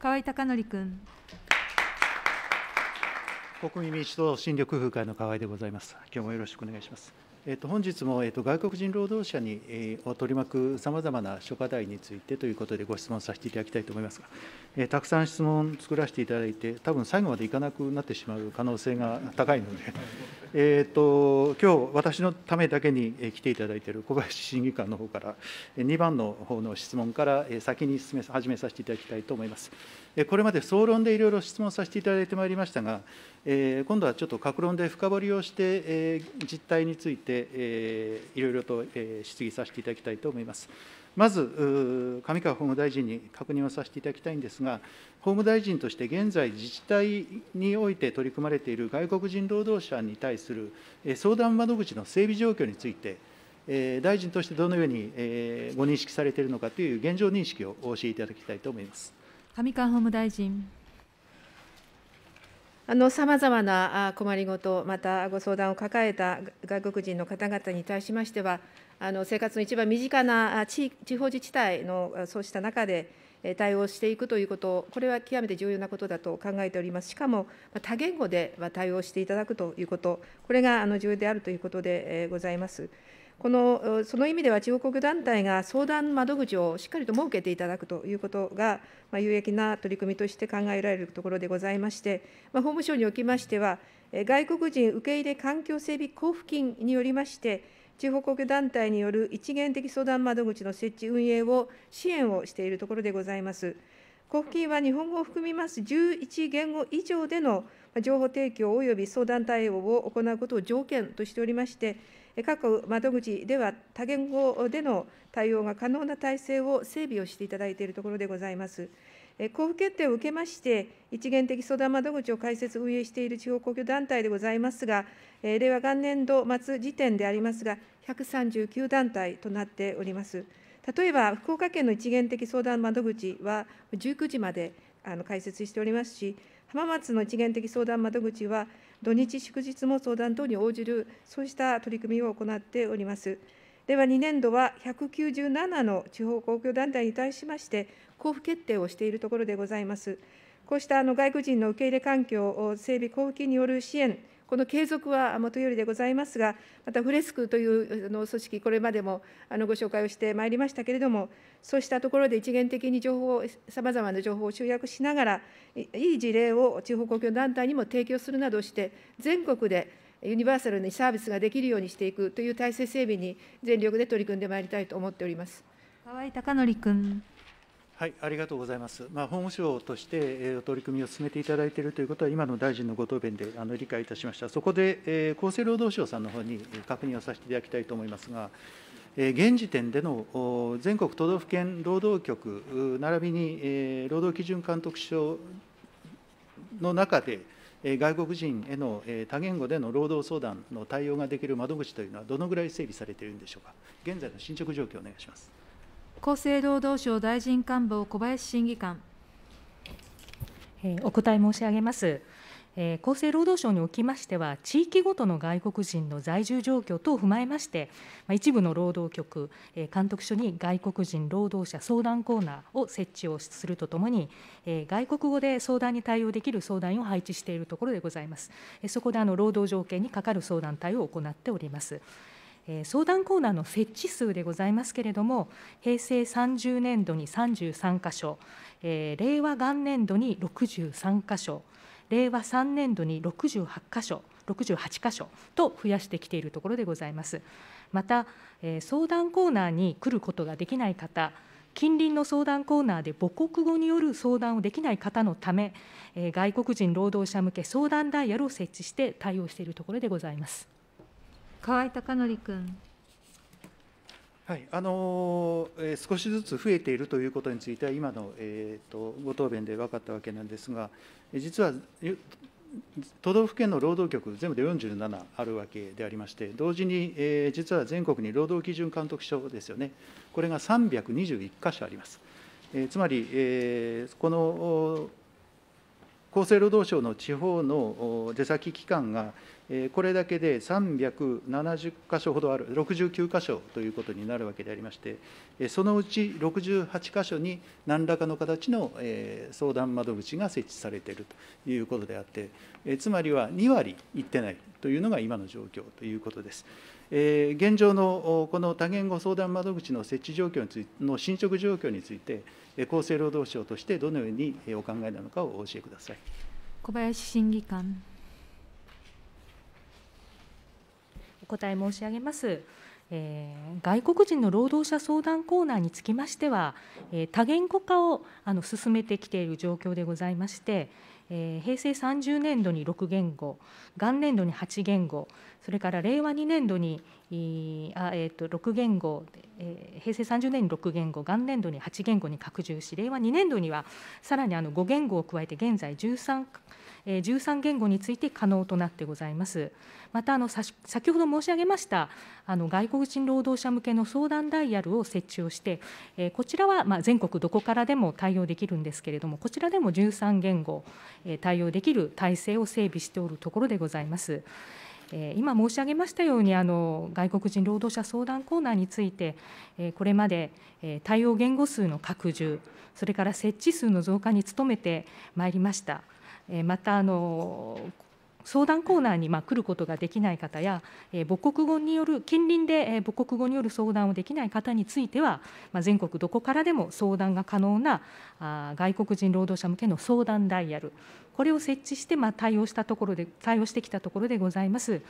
河合貴則君。国民民主党新緑風会の河合でございます。今日もよろしくお願いします。えっと、本日も、えっと、外国人労働者に、えー、を取り巻くさまざまな諸課題についてということでご質問させていただきたいと思いますが、えー、たくさん質問作らせていただいて、多分最後までいかなくなってしまう可能性が高いので、えっと今日私のためだけに来ていただいている小林審議官の方から、2番の方の質問から先に進め始めさせていただきたいと思います。これまで総論でいろいろ質問させていただいてまいりましたが、え今度はちょっと各論で深掘りをして、え実態について、で、えー、いろいろと、え質疑させていただきたいと思います。まず、上川法務大臣に確認をさせていただきたいんですが、法務大臣として現在、自治体において取り組まれている外国人労働者に対する相談窓口の整備状況について、大臣としてどのようにご認識されているのかという現状認識をお教えいただきたいと思います上川法務大臣。さまざまな困りごと、またご相談を抱えた外国人の方々に対しましては、あの生活の一番身近な地地方自治体のそうした中で、対応していくということ、これは極めて重要なことだと考えております。しかも、多言語で対応していただくということ、これが重要であるということでございます。このその意味では、地公国団体が相談窓口をしっかりと設けていただくということが、有益な取り組みとして考えられるところでございまして、法務省におきましては、外国人受け入れ環境整備交付金によりまして、地方公共団体による一元的相談窓口の設置、運営を支援をしているところでございます。交付金は日本語を含みます11言語以上での情報提供及び相談対応を行うことを条件としておりまして、各窓口では多言語での対応が可能な体制を整備をしていただいているところでございます。交付決定を受けまして、一元的相談窓口を開設、運営している地方公共団体でございますが、令和元年度末時点でありますが、139団体となっております。例えば、福岡県の一元的相談窓口は19時まで開設しておりますし、浜松の一元的相談窓口は土日祝日も相談等に応じる、そうした取り組みを行っております。では2年度は197の地方公共団体に対しまして、交付決定をしているところでございます。こうしたあの外国人の受け入れ環境整備交付金による支援、この継続はもとよりでございますが、またフレスクというの組織、これまでもあのご紹介をしてまいりましたけれども、そうしたところで一元的に情報さまざまな情報を集約しながら、いい事例を地方公共団体にも提供するなどして、全国でユニバーサルにサービスができるようにしていくという体制整備に全力で取り組んでまいりたいと思っております。河合孝則君。はい、ありがとうございます。まあ、法務省として、えー、取り組みを進めていただいているということは、今の大臣のご答弁であの理解いたしました。そこで、えー、厚生労働省さんの方に確認をさせていただきたいと思いますが、えー、現時点での全国都道府県労働局、並びに、えー、労働基準監督署の中で、外国人への多言語での労働相談の対応ができる窓口というのは、どのぐらい整備されているんでしょうか、現在の進捗状況をお願いします。厚生労働省大臣官房小林審議官。お答え申し上げます。厚生労働省におきましては、地域ごとの外国人の在住状況等を踏まえまして、一部の労働局、監督署に外国人労働者相談コーナーを設置をするとともに、外国語で相談に対応できる相談員を配置しているところでございます。そこであの労働条件に係る相談対応を行っております。相談コーナーの設置数でございますけれども、平成30年度に33箇所、令和元年度に63箇所、令和3年度に68箇所、68箇所と増やしてきているところでございます。また、相談コーナーに来ることができない方、近隣の相談コーナーで母国語による相談をできない方のため、外国人労働者向け相談ダイヤルを設置して対応しているところでございます。河合貴則君。はいあのえー、少しずつ増えているということについては、今の、えーと、とご答弁で分かったわけなんですが、実は都道府県の労働局、全部で47あるわけでありまして、同時に、えー、実は全国に労働基準監督署ですよね、これが321箇所あります。えー、つまり、えー、この厚生労働省の地方の出先機関が、これだけで370箇所ほどある、69箇所ということになるわけでありまして、そのうち68箇所に何らかの形の相談窓口が設置されているということであって、つまりは2割いってないというのが今の状況ということです。え現状のこの多言語相談窓口の設置状況についての進捗状況について、厚生労働省としてどのようにお考えなのかをお教えください小林審議官。お答え申し上げます。えー、外国人の労働者相談コーナーにつきましては、えー、多言語化をあの進めてきている状況でございまして、えー、平成30年度に6言語元年度に8言語それから令和2年度にあえーと、6言語、えー、平成30年に6言語元年度に8言語に拡充し令和2年度にはさらにあの5言語を加えて現在 13,、えー、13言語について可能となってございますまたあの先ほど申し上げましたあの外国人労働者向けの相談ダイヤルを設置をして、えー、こちらはまあ全国どこからでも対応できるんですけれどもこちらでも13言語、えー、対応できる体制を整備しておるところでございます。え今申し上げましたようにあの外国人労働者相談コーナーについて、えこれまで、え対応言語数の拡充それから設置数の増加に努めてまいりました。またあの相談コーナーにま来ることができない方や、え母国語による近隣で、え母国語による相談をできない方については、ま全国どこからでも相談が可能なあ外国人労働者向けの相談ダイヤルこれを設置して、ま対応したところで対応してきたところでございます。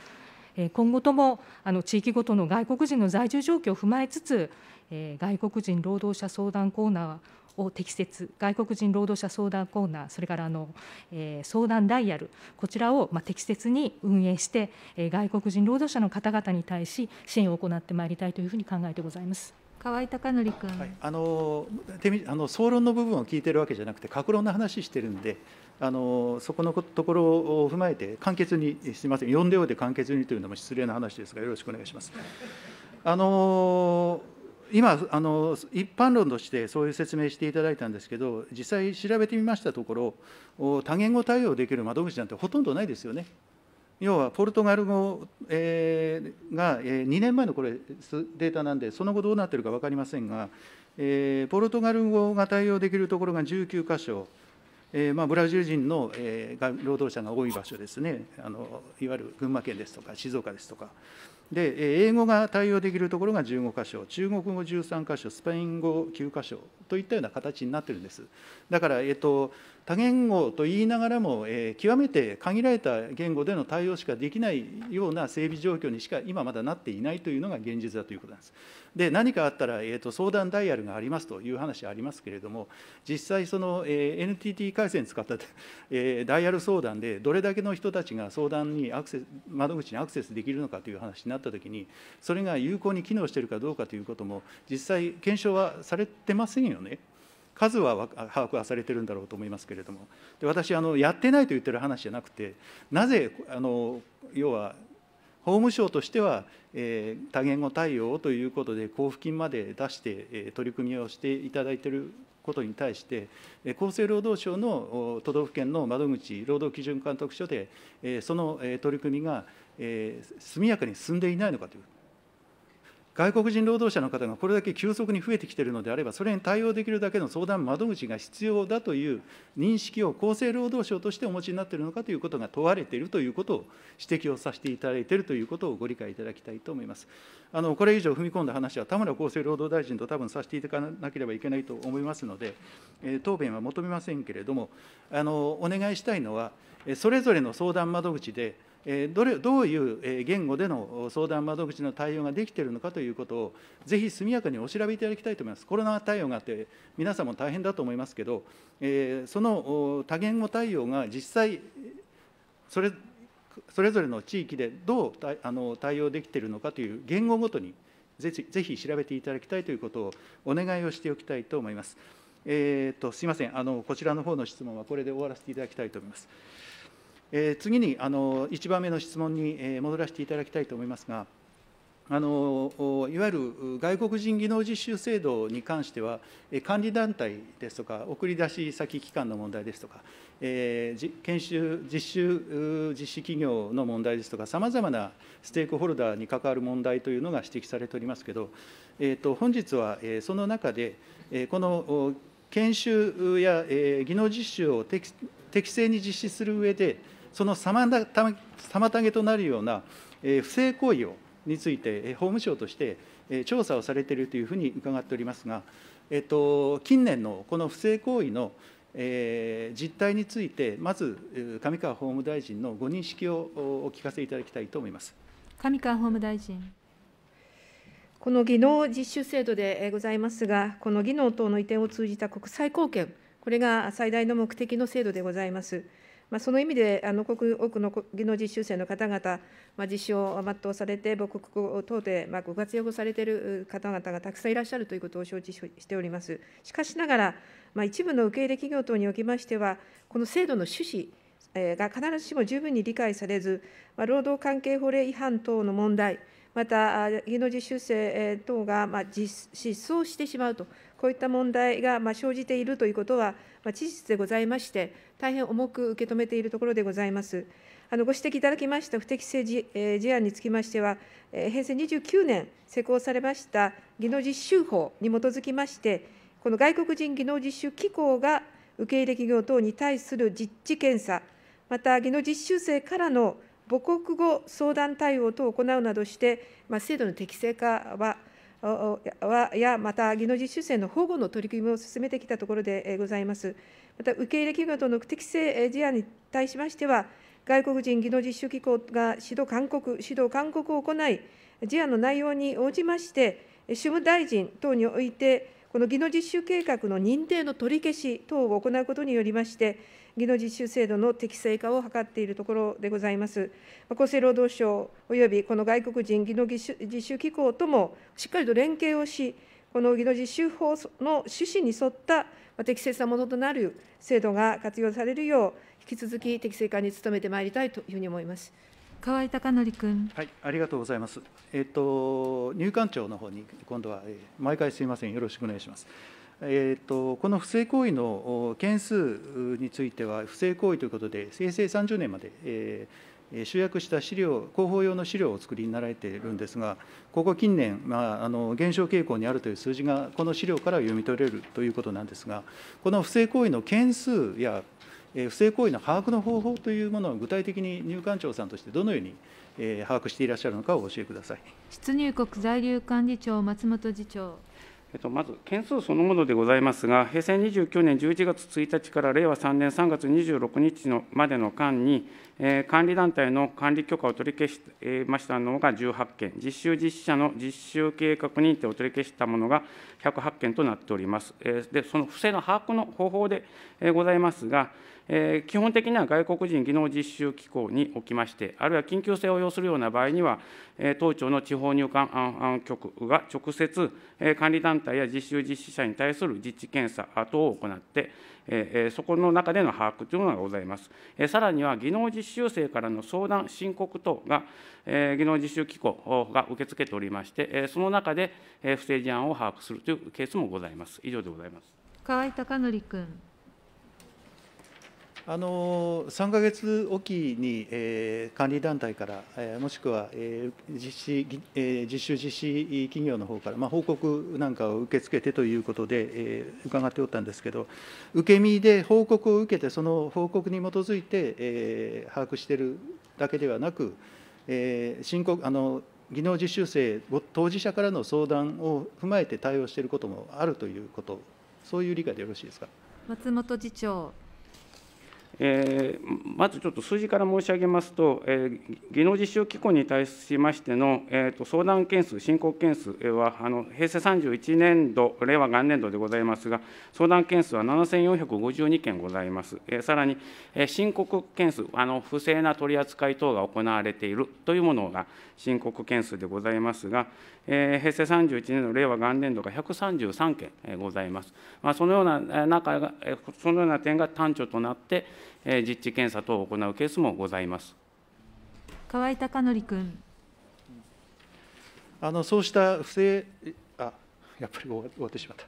今後ともあの地域ごとの外国人の在住状況を踏まえつつ、え外国人労働者相談コーナーを適切、外国人労働者相談コーナー、それからあの、えー、相談ダイヤル、こちらをまあ適切に運営して、えー、外国人労働者の方々に対し、支援を行ってまいりたいというふうに考えてございます。河合貴則君、はい、あのあの総論の部分を聞いてるわけじゃなくて、閣論の話してるんで、あのそこのところを踏まえて、簡潔に、すみません、呼んでおいて簡潔にというのも失礼な話ですが、よろしくお願いします。あの今あの、一般論としてそういう説明していただいたんですけど、実際調べてみましたところ、多言語対応できる窓口なんてほとんどないですよね。要はポルトガル語、えー、が、えー、2年前のこれ、データなんで、その後どうなってるか分かりませんが、えー、ポルトガル語が対応できるところが19箇所、えーまあ、ブラジル人の、えー、労働者が多い場所ですねあの、いわゆる群馬県ですとか、静岡ですとか、で、英語が対応できるところが15箇所、中国語13箇所、スペイン語9箇所といったような形になってるんです。だから、えっと、多言語と言いながらも、えー、極めて限られた言語での対応しかできないような整備状況にしか今まだなっていないというのが現実だということなんです。で何かあったら、えーと、相談ダイヤルがありますという話ありますけれども、実際、その、えー、NTT 回線使った、えー、ダイヤル相談で、どれだけの人たちが相談にアクセス、窓口にアクセスできるのかという話になったときに、それが有効に機能しているかどうかということも、実際、検証はされてませんよね。数は把握はされてるんだろうと思いますけれども、で私あの、やってないと言ってる話じゃなくて、なぜあの要は法務省としては、えー、多言語対応ということで、交付金まで出して、えー、取り組みをしていただいていることに対して、厚生労働省の都道府県の窓口、労働基準監督署で、その取り組みが速やかに進んでいないのかという。外国人労働者の方がこれだけ急速に増えてきているのであれば、それに対応できるだけの相談窓口が必要だという認識を厚生労働省としてお持ちになっているのかということが問われているということを指摘をさせていただいているということをご理解いただきたいと思います。あのこれ以上踏み込んだ話は、田村厚生労働大臣と多分させていただかなければいけないと思いますので、えー、答弁は求めませんけれども、あのお願いしたいのは、それぞれの相談窓口で、どれどういう言語での相談窓口の対応ができているのかということを、ぜひ速やかにお調べいただきたいと思います。コロナ対応があって、皆さんも大変だと思いますけど、その多言語対応が実際、それそれぞれの地域でどうあの対応できているのかという言語ごとにぜひ、ぜひ調べていただきたいということをお願いをしておきたいと思います。えーと、すみませんあの、こちらの方の質問はこれで終わらせていただきたいと思います。えー、次にあの、1番目の質問に、え戻らせていただきたいと思いますが、あのいわゆる外国人技能実習制度に関しては、管理団体ですとか、送り出し先機関の問題ですとか、えー、研修、実習実施企業の問題ですとか、さまざまなステークホルダーに関わる問題というのが指摘されておりますけど、えーと、本日は、えその中で、えこの研修や、技能実習を適適正に実施する上で、その妨げとなるような、不正行為をについて、法務省として、調査をされているというふうに伺っておりますが、えっと、近年のこの不正行為の、実態について、まず上川法務大臣のご認識をお聞かせいただきたいと思います。上川法務大臣この技能実習制度でございますが、この技能等の移転を通じた国際貢献、これが最大の目的の制度でございます。まあ、その意味で、あの国多くの技能実習生の方々、まあ、実習を全うされて、母国等で、まあ、ご活用されている方々がたくさんいらっしゃるということを承知しております。しかしながら、まあ、一部の受け入れ企業等におきましては、この制度の趣旨、が必ずしも十分に理解されず、まあ、労働関係法令違反等の問題、また、技能実習生等が失踪してしまうと、こういった問題が生じているということは、事実でございまして、大変重く受け止めているところでございます。あのご指摘いただきました不適正事,、案につきましては、平成29年施行されました技能実習法に基づきまして、この外国人技能実習機構が受け入れ企業等に対する実地検査、また技能実習生からの母国語相談対応等を行うなどして、まあ、制度の適正化は、やまた技能実習生の保護の取り組みを進めてきたところでございます。また、受け入れ企業等の適正事案に対しましては、外国人技能実習機構が指導勧告、指導勧告を行い、事案の内容に応じまして、主務大臣等において、この技能実習計画の認定の取り消し等を行うことによりまして、技能実習制度の適正化を図っているところでございます。厚生労働省およびこの外国人技能実習機構ともしっかりと連携をし、この技能実習法の趣旨に沿った適切なものとなる制度が活用されるよう、引き続き適正化に努めてまいりたいというふうに思います。河合貴則君。はい、ありがとうございます。えっ、と、入管庁の方に、今度は、毎回すみません、よろしくお願いします。えーと、この不正行為の件数については、不正行為ということで、平成30年まで、えー、集約した資料、広報用の資料をお作りになられているんですが、ここ近年、まあ、あの減少傾向にあるという数字が、この資料から読み取れるということなんですが、この不正行為の件数や、えー、不正行為の把握の方法というものを具体的に入管庁さんとして、どのように、えー、把握していらっしゃるのかをお教えください出入国在留管理庁、松本次長。まず件数そのものでございますが、平成29年11月1日から令和3年3月26日までの間に、管理団体の管理許可を取り消しましたのが18件、実習実施者の実習計画認定を取り消したものが108件となっております。で、その不正の把握の方法でございますが、基本的には外国人技能実習機構におきまして、あるいは緊急性を要するような場合には、当庁の地方入管局が直接管理団体や実習実施者に対する実地検査等を行って、えそこの中での把握というものがございます。えさらには、技能実習生からの相談、申告等が、え技能実習機構が受け付けておりまして、えその中で、え不正事案を把握するというケースもございます。以上でございます河合孝則君。あの3か月おきに、えー、管理団体から、えー、もしくは、えー、実施、えー、実習実施企業の方から、まあ、報告なんかを受け付けてということで、えー、伺っておったんですけど、受け身で報告を受けて、その報告に基づいて、えー、把握しているだけではなく、えー、申告あの技能実習生、当事者からの相談を踏まえて対応していることもあるということ、そういう理解でよろしいですか。松本次長えー、まずちょっと数字から申し上げますと、えー、技能実習機構に対しましての、えーと、相談件数、申告件数はあの平成31年度、令和元年度でございますが、相談件数は7452件ございます、えー、さらに、え申告件数あの、不正な取り扱い等が行われているというものが申告件数でございますが、え平成31年度、令和元年度が133件、えございます。まあ、そのような中えそのような点が端緒となって、え実地検査等を行うケースもございます。河合貴則君。あのそうした不正あやっぱり終わってしまった、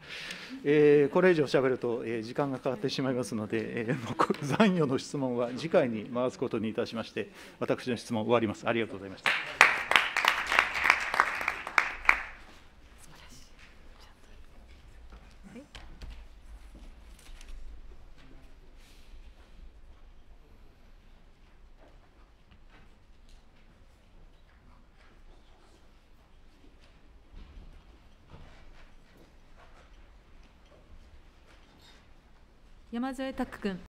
えー、これ以上しゃべると、えー、時間がかかってしまいますので、えー、残余の質問は次回に回すことにいたしまして、私の質問終わります。ありがとうございました。山添拓君